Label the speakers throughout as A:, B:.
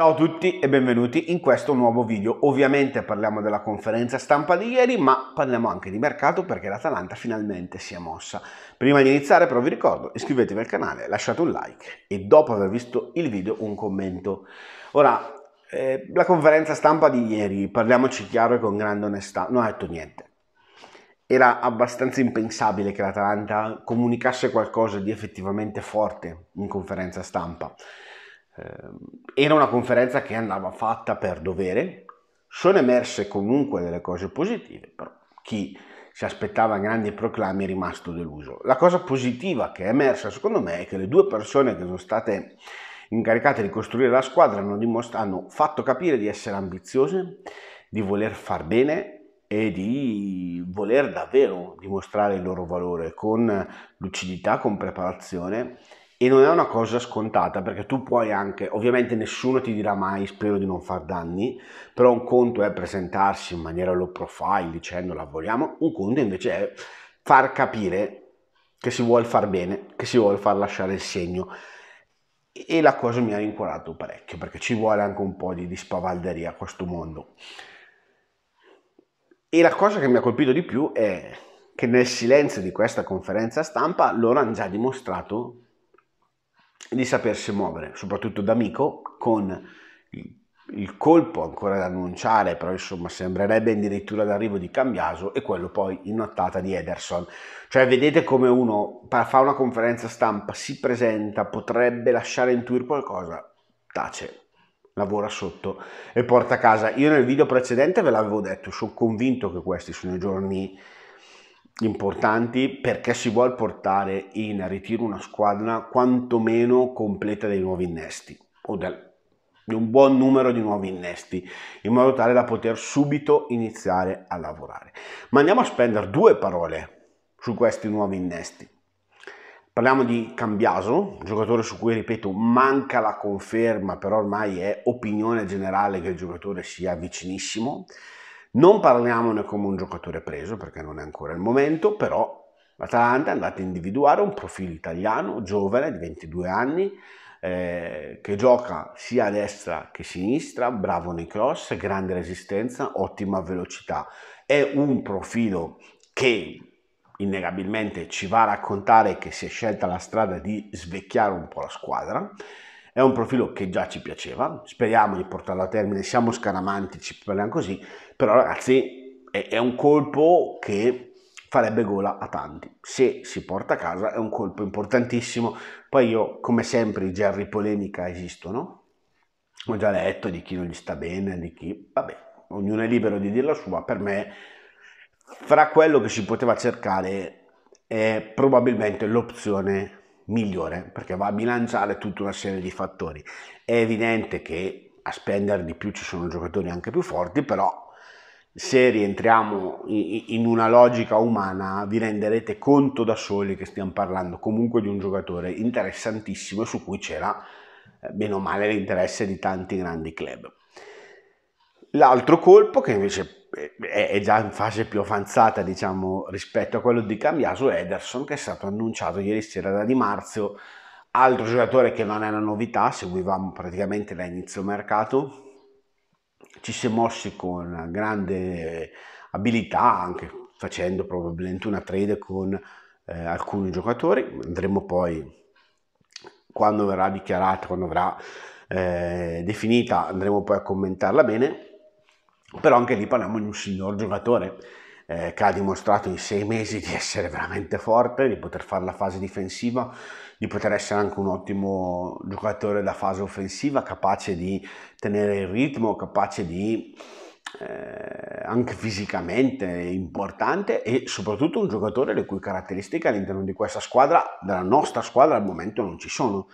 A: Ciao a tutti e benvenuti in questo nuovo video. Ovviamente parliamo della conferenza stampa di ieri, ma parliamo anche di mercato perché l'Atalanta finalmente si è mossa. Prima di iniziare però vi ricordo, iscrivetevi al canale, lasciate un like e dopo aver visto il video un commento. Ora, eh, la conferenza stampa di ieri, parliamoci chiaro e con grande onestà, non ha detto niente. Era abbastanza impensabile che l'Atalanta comunicasse qualcosa di effettivamente forte in conferenza stampa. Ehm, era una conferenza che andava fatta per dovere, sono emerse comunque delle cose positive, però chi si aspettava grandi proclami è rimasto deluso. La cosa positiva che è emersa secondo me è che le due persone che sono state incaricate di costruire la squadra hanno, hanno fatto capire di essere ambiziose, di voler far bene e di voler davvero dimostrare il loro valore con lucidità, con preparazione e non è una cosa scontata perché tu puoi anche, ovviamente nessuno ti dirà mai spero di non far danni, però un conto è presentarsi in maniera low profile dicendo lavoriamo, un conto invece è far capire che si vuole far bene, che si vuole far lasciare il segno e la cosa mi ha rincuorato parecchio perché ci vuole anche un po' di, di spavalderia a questo mondo. E la cosa che mi ha colpito di più è che nel silenzio di questa conferenza stampa loro hanno già dimostrato di sapersi muovere, soprattutto d'amico, con il colpo ancora da annunciare, però insomma sembrerebbe addirittura l'arrivo di Cambiaso e quello poi in nottata di Ederson. Cioè vedete come uno fa una conferenza stampa, si presenta, potrebbe lasciare intuire qualcosa, tace, lavora sotto e porta a casa. Io nel video precedente ve l'avevo detto, sono convinto che questi sono i giorni importanti perché si vuole portare in ritiro una squadra quantomeno completa dei nuovi innesti o del, di un buon numero di nuovi innesti in modo tale da poter subito iniziare a lavorare. Ma andiamo a spendere due parole su questi nuovi innesti. Parliamo di Cambiaso, giocatore su cui, ripeto, manca la conferma, però ormai è opinione generale che il giocatore sia vicinissimo. Non parliamone come un giocatore preso perché non è ancora il momento, però l'Atalanta è andata a individuare un profilo italiano, giovane, di 22 anni, eh, che gioca sia a destra che a sinistra, bravo nei cross, grande resistenza, ottima velocità. È un profilo che innegabilmente ci va a raccontare che si è scelta la strada di svecchiare un po' la squadra è un profilo che già ci piaceva, speriamo di portarlo a termine, siamo scaramantici, parliamo così, però ragazzi è, è un colpo che farebbe gola a tanti. Se si porta a casa è un colpo importantissimo, poi io come sempre i gerri polemica esistono, ho già letto di chi non gli sta bene, di chi, vabbè, ognuno è libero di dire la sua, per me fra quello che si poteva cercare è probabilmente l'opzione migliore perché va a bilanciare tutta una serie di fattori. È evidente che a spendere di più ci sono giocatori anche più forti, però se rientriamo in una logica umana vi renderete conto da soli che stiamo parlando comunque di un giocatore interessantissimo su cui c'era eh, meno male l'interesse di tanti grandi club. L'altro colpo che invece è già in fase più avanzata diciamo, rispetto a quello di Cambiaso Ederson che è stato annunciato ieri sera da Di Marzio, altro giocatore che non è una novità, seguivamo praticamente da inizio mercato, ci si è mossi con grande abilità anche facendo probabilmente una trade con eh, alcuni giocatori, andremo poi quando verrà dichiarata, quando verrà eh, definita, andremo poi a commentarla bene però anche lì parliamo di un signor giocatore eh, che ha dimostrato in sei mesi di essere veramente forte, di poter fare la fase difensiva, di poter essere anche un ottimo giocatore da fase offensiva, capace di tenere il ritmo, capace di eh, anche fisicamente importante e soprattutto un giocatore le cui caratteristiche all'interno di questa squadra, della nostra squadra al momento non ci sono,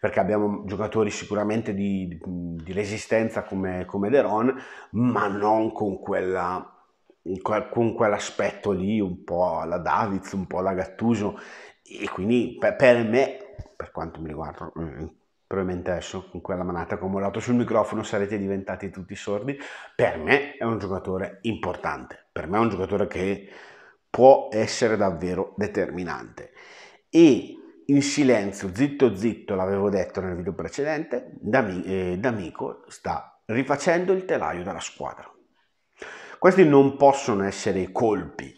A: perché abbiamo giocatori sicuramente di, di resistenza come, come Deron, ma non con quella con quell'aspetto lì un po' alla Davids, un po' alla Gattuso e quindi per, me, per quanto mi riguarda, probabilmente adesso con quella manata che sul microfono sarete diventati tutti sordi, per me è un giocatore importante, per me è un giocatore che può essere davvero determinante. E in silenzio, zitto zitto, l'avevo detto nel video precedente, eh, D'Amico sta rifacendo il telaio della squadra. Questi non possono essere i colpi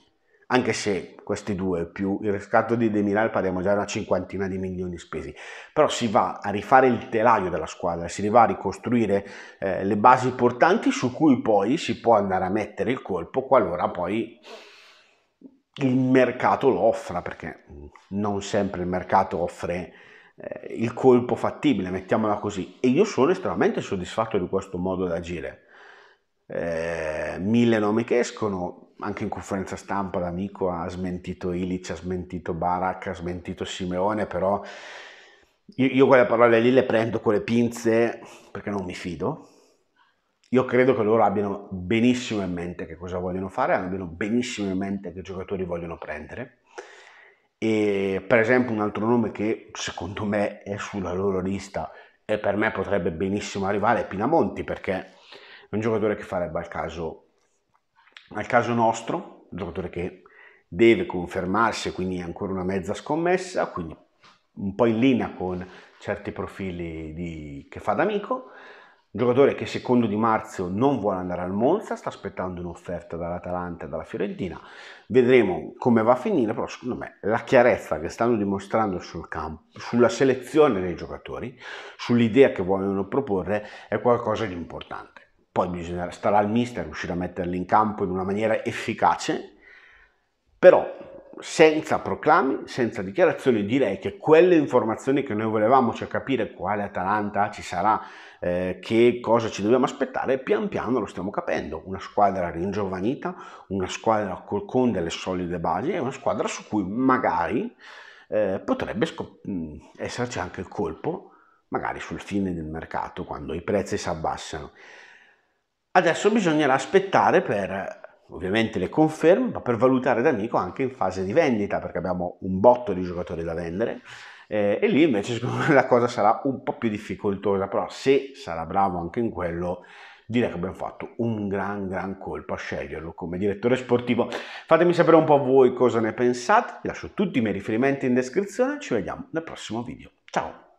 A: anche se questi due più il riscatto di De Miral parliamo già di una cinquantina di milioni spesi, però si va a rifare il telaio della squadra, si va a ricostruire eh, le basi portanti su cui poi si può andare a mettere il colpo qualora poi il mercato lo offra, perché non sempre il mercato offre eh, il colpo fattibile, mettiamola così, e io sono estremamente soddisfatto di questo modo di agire. Eh, mille nomi che escono, anche in conferenza stampa l'amico ha smentito Ilic, ha smentito Barak, ha smentito Simeone, però io, io quelle parole lì le prendo con le pinze perché non mi fido. Io credo che loro abbiano benissimo in mente che cosa vogliono fare, abbiano benissimo in mente che giocatori vogliono prendere. E per esempio un altro nome che secondo me è sulla loro lista e per me potrebbe benissimo arrivare è Pinamonti perché è un giocatore che farebbe al caso al caso nostro, un giocatore che deve confermarsi, quindi ancora una mezza scommessa, quindi un po' in linea con certi profili di, che fa d'amico. Un giocatore che secondo Di Marzio non vuole andare al Monza, sta aspettando un'offerta dall'Atalanta e dalla Fiorentina. Vedremo come va a finire, però secondo me la chiarezza che stanno dimostrando sul campo, sulla selezione dei giocatori, sull'idea che vogliono proporre è qualcosa di importante poi bisognerà stare al mister, riuscire a metterli in campo in una maniera efficace, però senza proclami, senza dichiarazioni, direi che quelle informazioni che noi volevamo, cioè capire quale Atalanta ci sarà, eh, che cosa ci dobbiamo aspettare, pian piano lo stiamo capendo. Una squadra ringiovanita, una squadra con delle solide basi e una squadra su cui magari eh, potrebbe mm, esserci anche il colpo, magari sul fine del mercato, quando i prezzi si abbassano. Adesso bisognerà aspettare per ovviamente le conferme, ma per valutare D'Amico anche in fase di vendita, perché abbiamo un botto di giocatori da vendere. Eh, e lì invece secondo me la cosa sarà un po' più difficoltosa, però se sarà bravo anche in quello, direi che abbiamo fatto un gran gran colpo a sceglierlo come direttore sportivo. Fatemi sapere un po' voi cosa ne pensate, vi lascio tutti i miei riferimenti in descrizione, ci vediamo nel prossimo video. Ciao!